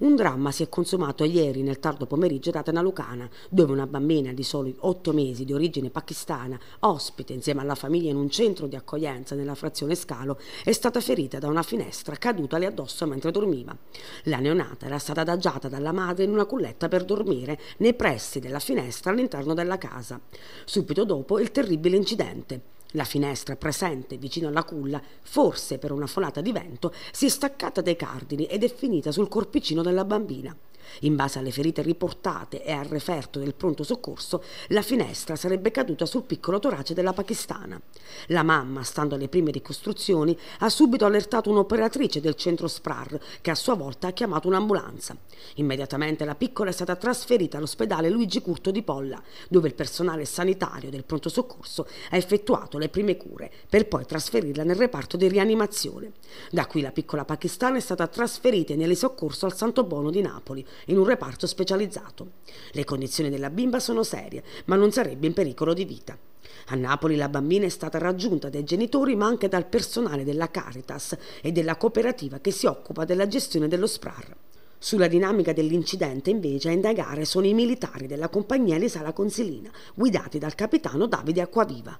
Un dramma si è consumato ieri nel tardo pomeriggio data Tana Lucana, dove una bambina di soli 8 mesi di origine pakistana, ospite insieme alla famiglia in un centro di accoglienza nella frazione Scalo, è stata ferita da una finestra cadutale addosso mentre dormiva. La neonata era stata adagiata dalla madre in una culletta per dormire nei pressi della finestra all'interno della casa. Subito dopo il terribile incidente. La finestra, presente vicino alla culla, forse per una folata di vento, si è staccata dai cardini ed è finita sul corpicino della bambina. In base alle ferite riportate e al referto del pronto soccorso, la finestra sarebbe caduta sul piccolo torace della pakistana. La mamma, stando alle prime ricostruzioni, ha subito allertato un'operatrice del centro SPRAR che a sua volta ha chiamato un'ambulanza. Immediatamente la piccola è stata trasferita all'ospedale Luigi Curto di Polla, dove il personale sanitario del pronto soccorso ha effettuato le prime cure per poi trasferirla nel reparto di rianimazione. Da qui la piccola pakistana è stata trasferita in elisoccorso al Santo Bono di Napoli, in un reparto specializzato. Le condizioni della bimba sono serie, ma non sarebbe in pericolo di vita. A Napoli la bambina è stata raggiunta dai genitori ma anche dal personale della Caritas e della cooperativa che si occupa della gestione dello SPRAR. Sulla dinamica dell'incidente invece a indagare sono i militari della compagnia di consilina, guidati dal capitano Davide Acquaviva.